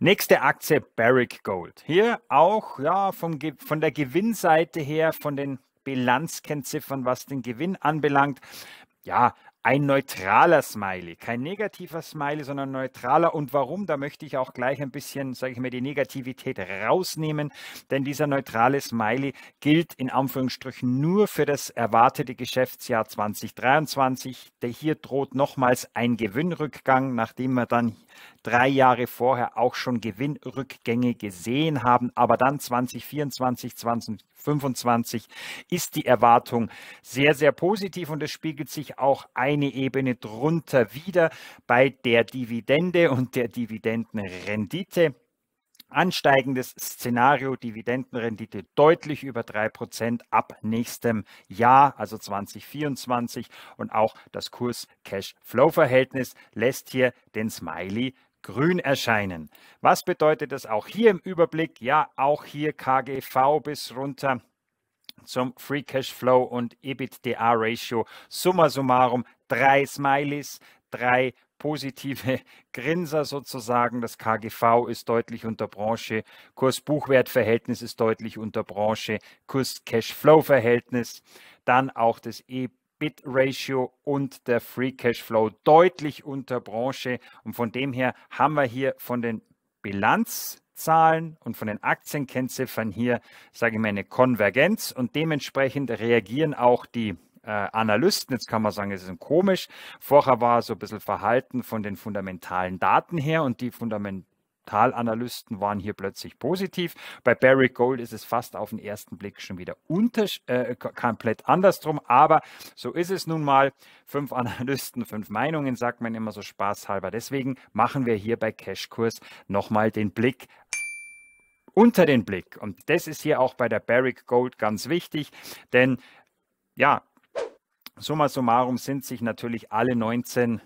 Nächste Aktie Barrick Gold. Hier auch ja, vom, von der Gewinnseite her, von den Bilanzkennziffern, was den Gewinn anbelangt. Ja, ein neutraler Smiley, kein negativer Smiley, sondern neutraler. Und warum? Da möchte ich auch gleich ein bisschen, sage ich mal, die Negativität rausnehmen, denn dieser neutrale Smiley gilt in Anführungsstrichen nur für das erwartete Geschäftsjahr 2023. Der hier droht nochmals ein Gewinnrückgang, nachdem wir dann drei Jahre vorher auch schon Gewinnrückgänge gesehen haben. Aber dann 2024, 2025 ist die Erwartung sehr, sehr positiv und es spiegelt sich auch ein eine Ebene drunter wieder bei der Dividende und der Dividendenrendite ansteigendes Szenario, Dividendenrendite deutlich über 3% ab nächstem Jahr, also 2024. Und auch das Kurs-Cash-Flow-Verhältnis lässt hier den Smiley grün erscheinen. Was bedeutet das auch hier im Überblick? Ja, auch hier KGV bis runter zum Free Cash Flow und EBITDA Ratio. Summa summarum drei Smileys, drei positive Grinser sozusagen. Das KGV ist deutlich unter Branche, Kurs-Buchwert-Verhältnis ist deutlich unter Branche, Kurs-Cash-Flow-Verhältnis, dann auch das e Bit Ratio und der Free Cash Flow deutlich unter Branche. Und von dem her haben wir hier von den Bilanzzahlen und von den Aktienkennziffern hier, sage ich mal, eine Konvergenz und dementsprechend reagieren auch die äh, Analysten. Jetzt kann man sagen, es ist komisch. Vorher war so ein bisschen verhalten von den fundamentalen Daten her und die Fundamentalanalysten waren hier plötzlich positiv. Bei Barry Gold ist es fast auf den ersten Blick schon wieder äh, komplett andersrum. Aber so ist es nun mal. Fünf Analysten, fünf Meinungen, sagt man immer so spaßhalber. Deswegen machen wir hier bei Cashkurs nochmal den Blick unter den Blick. Und das ist hier auch bei der Barrick Gold ganz wichtig, denn ja, summa summarum sind sich natürlich alle 19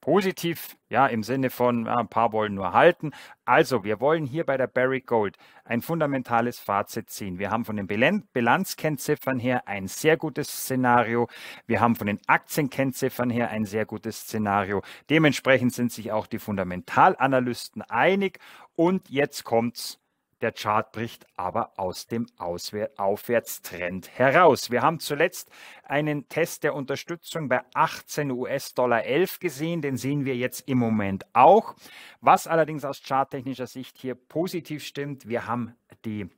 positiv, ja, im Sinne von ja, ein paar wollen nur halten. Also, wir wollen hier bei der Barrick Gold ein fundamentales Fazit ziehen. Wir haben von den Bilanzkennziffern her ein sehr gutes Szenario. Wir haben von den Aktienkennziffern her ein sehr gutes Szenario. Dementsprechend sind sich auch die Fundamentalanalysten einig. Und jetzt kommt's. Der Chart bricht aber aus dem Auswär Aufwärtstrend heraus. Wir haben zuletzt einen Test der Unterstützung bei 18 US-Dollar 11 gesehen. Den sehen wir jetzt im Moment auch. Was allerdings aus charttechnischer Sicht hier positiv stimmt, wir haben die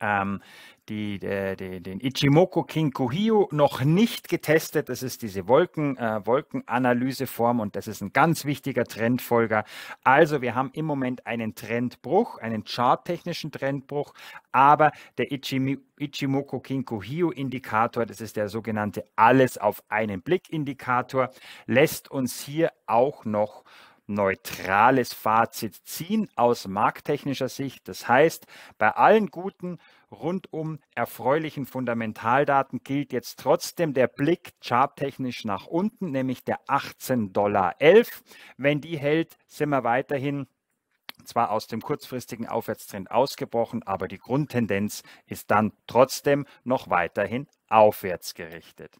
ähm, die, die, äh, die, den Ichimoku Kinkuhyu noch nicht getestet. Das ist diese Wolken, äh, Wolkenanalyseform und das ist ein ganz wichtiger Trendfolger. Also wir haben im Moment einen Trendbruch, einen charttechnischen Trendbruch, aber der Ichimi, Ichimoku Kinkuhyu Indikator, das ist der sogenannte Alles auf einen Blick Indikator, lässt uns hier auch noch neutrales Fazit ziehen aus markttechnischer Sicht. Das heißt, bei allen guten, rundum erfreulichen Fundamentaldaten gilt jetzt trotzdem der Blick charttechnisch nach unten, nämlich der 18,11 Dollar. Wenn die hält, sind wir weiterhin zwar aus dem kurzfristigen Aufwärtstrend ausgebrochen, aber die Grundtendenz ist dann trotzdem noch weiterhin aufwärts gerichtet.